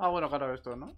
Ah, bueno, claro, esto, ¿no?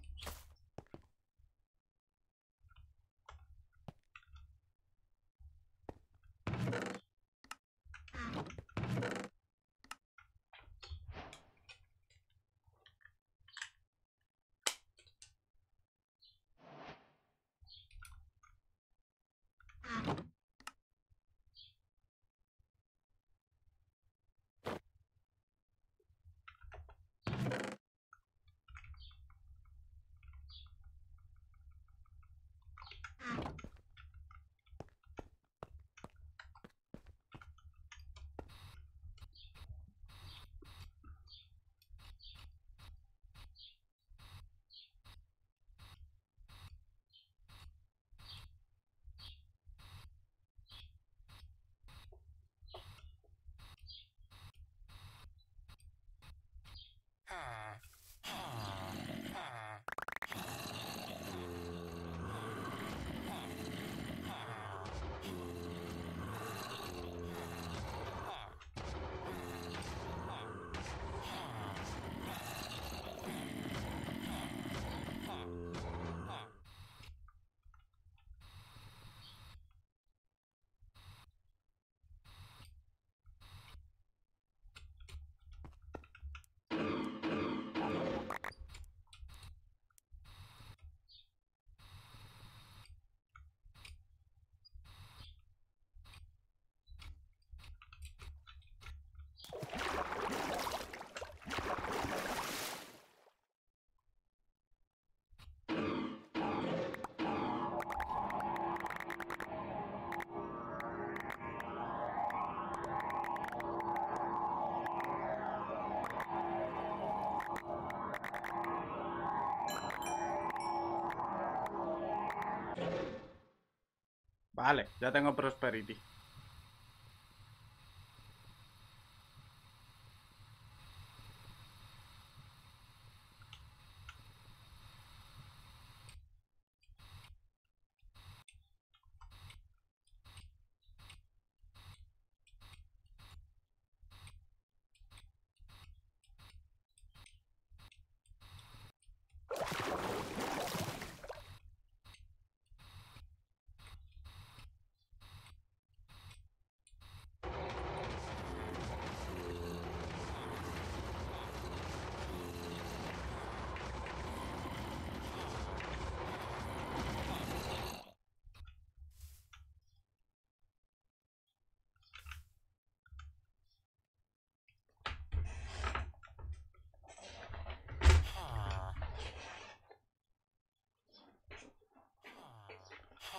Vale, ya tengo Prosperity.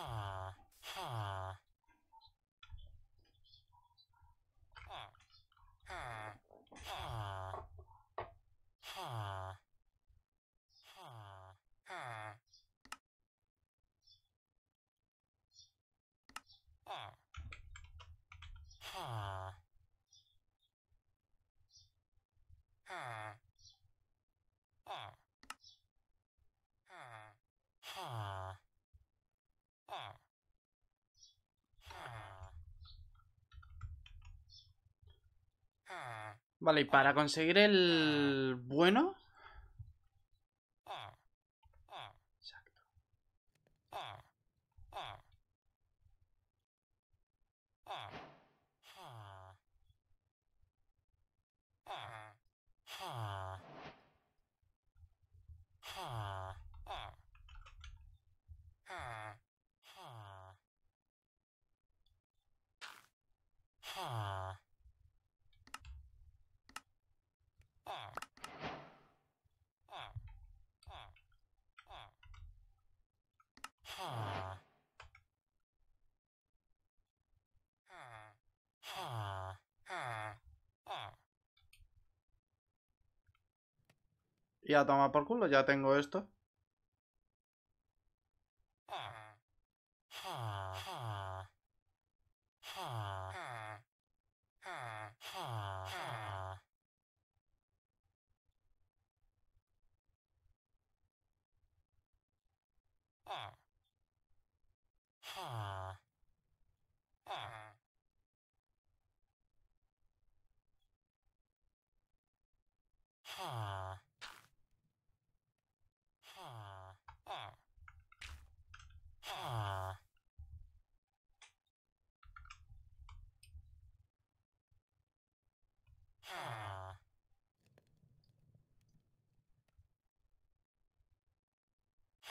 Ah. Vale, y para conseguir el bueno... Ya toma por culo, ya tengo esto.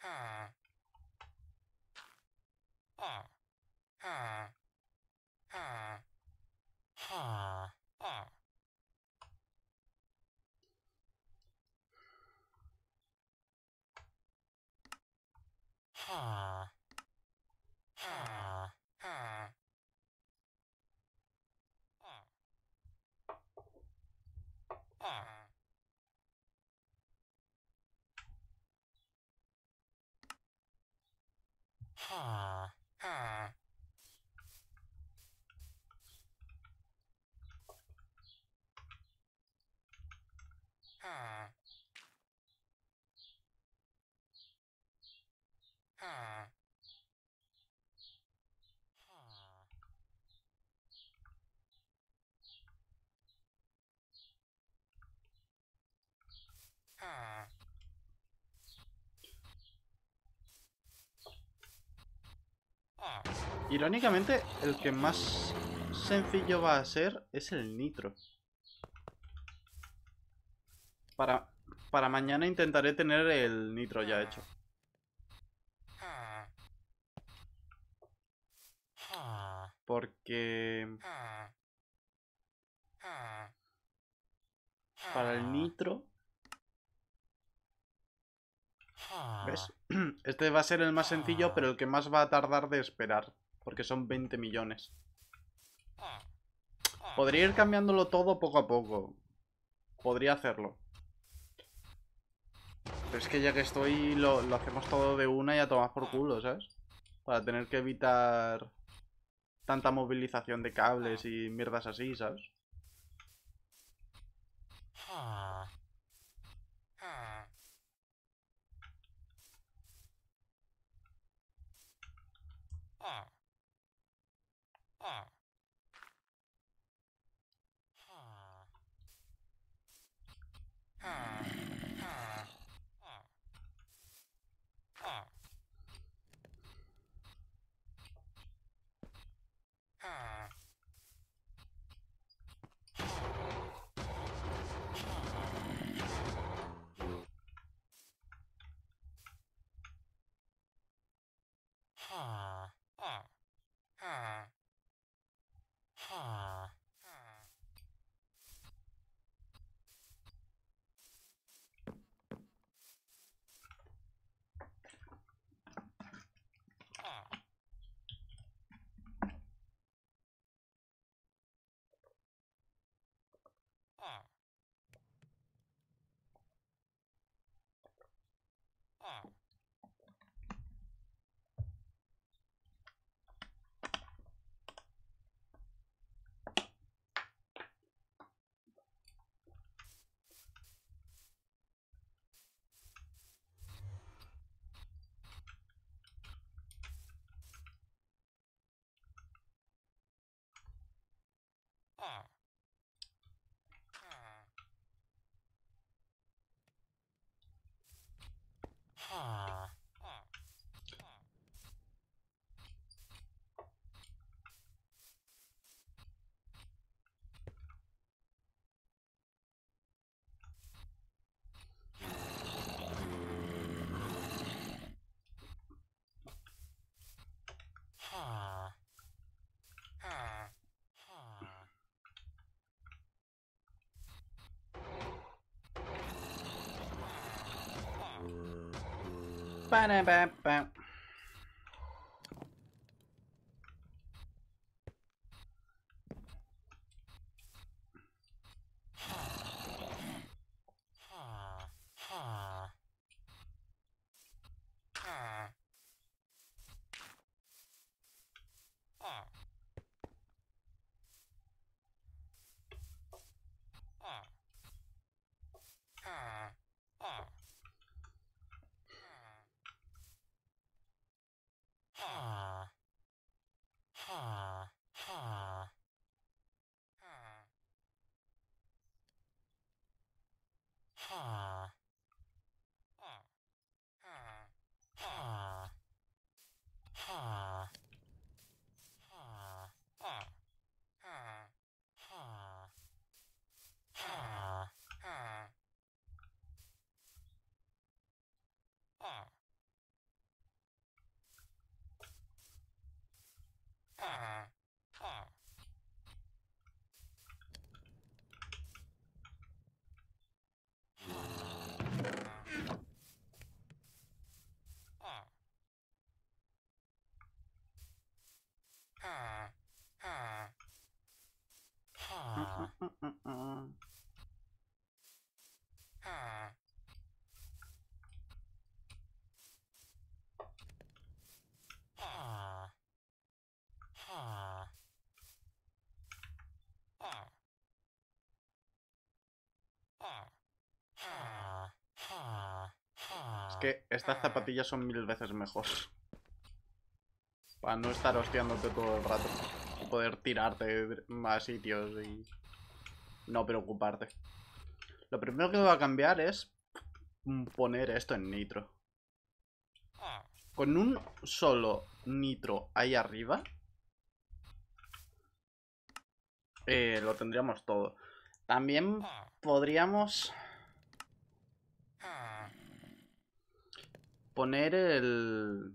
哈，啊，哈，哈，哈，啊。Ah. Huh. Huh. Huh. Irónicamente, el que más sencillo va a ser es el nitro. Para, para mañana intentaré tener el nitro ya hecho. Porque... Para el nitro... ¿Ves? Este va a ser el más sencillo, pero el que más va a tardar de esperar porque son 20 millones. Ah, ah. Podría ir cambiándolo todo poco a poco. Podría hacerlo. Pero es que ya que estoy, lo, hacemos todo de una y a tomar por culo, ¿sabes? Para tener que evitar tanta movilización de cables y mierdas así, ¿sabes? Ah. Huh. Huh. Huh. Huh. Huh. Huh. Huh. Huh. Ba-da-ba-ba. Huh. que estas zapatillas son mil veces mejor. Para no estar hostiándote todo el rato. Y poder tirarte a sitios y no preocuparte. Lo primero que va a cambiar es poner esto en nitro. Con un solo nitro ahí arriba, eh, lo tendríamos todo. También podríamos poner el...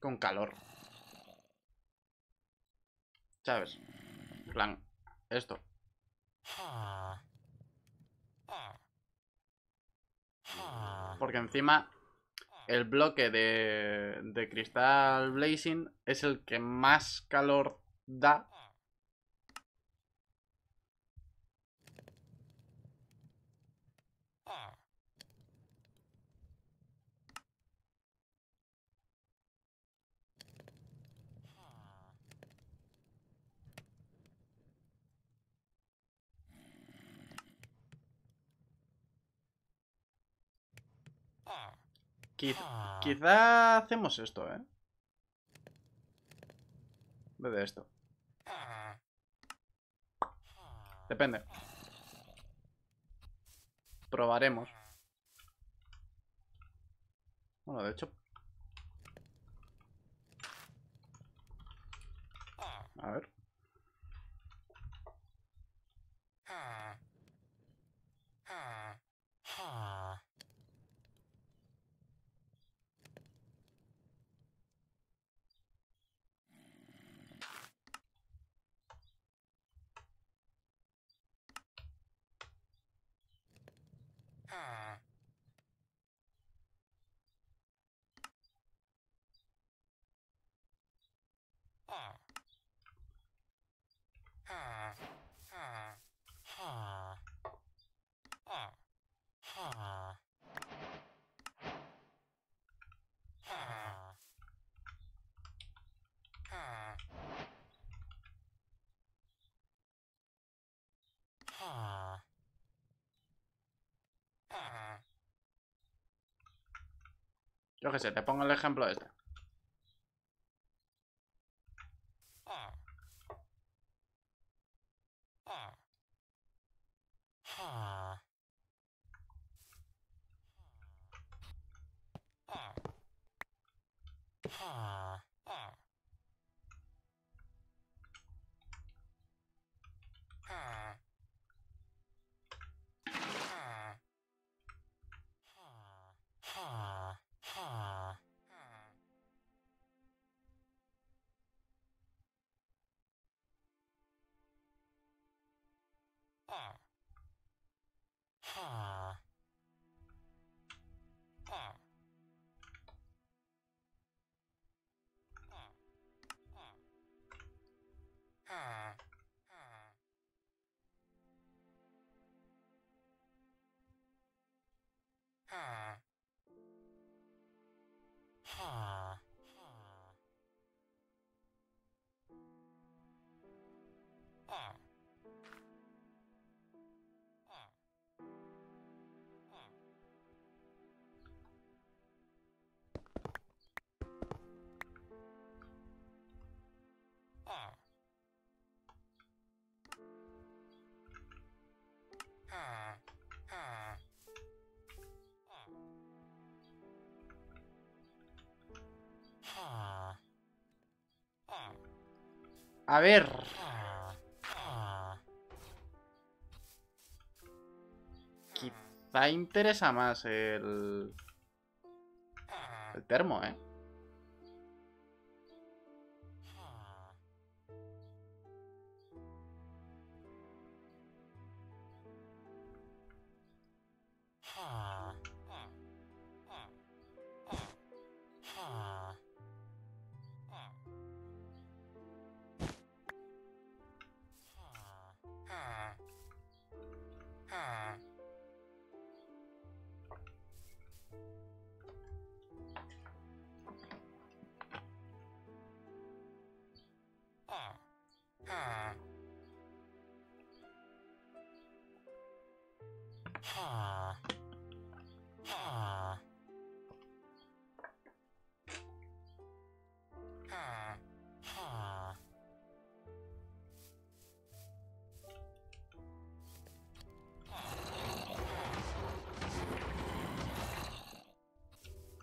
Con calor. ¿Sabes? plan, esto. Porque encima el bloque de, de cristal blazing es el que más calor da Ah. Quizá, hacemos esto, ¿eh? de esto. Depende. Probaremos. Bueno, de hecho... A ver. Ah. Ah. Yo qué sé, te pongo el ejemplo de este. Ah. A ver. Quizá interesa más el... El termo, ¿eh?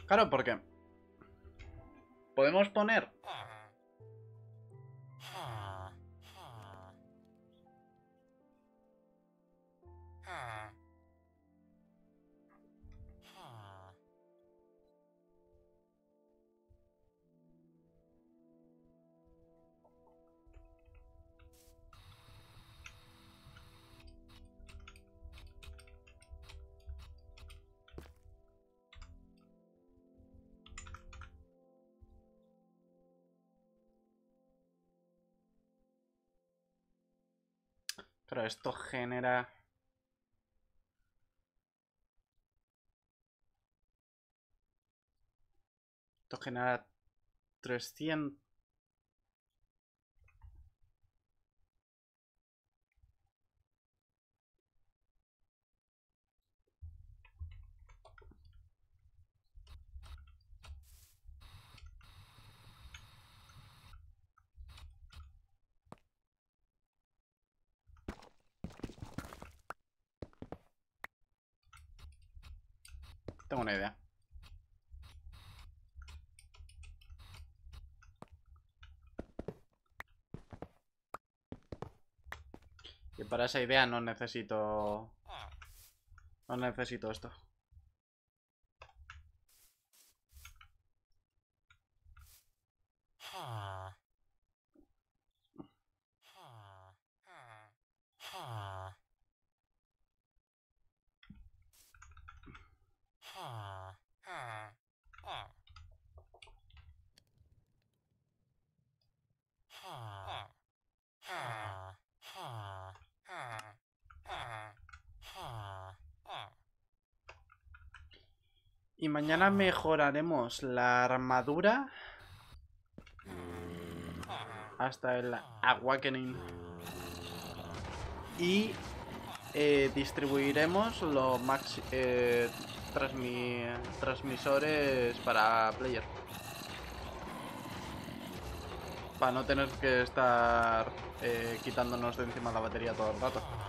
Claro, porque podemos poner Pero esto genera... Esto genera 300... Tengo una idea. Y para esa idea no necesito... No necesito esto. Y mañana mejoraremos la armadura hasta el Awakening. Y eh, distribuiremos los eh, transmisores para player. Para no tener que estar eh, quitándonos de encima la batería todo el rato.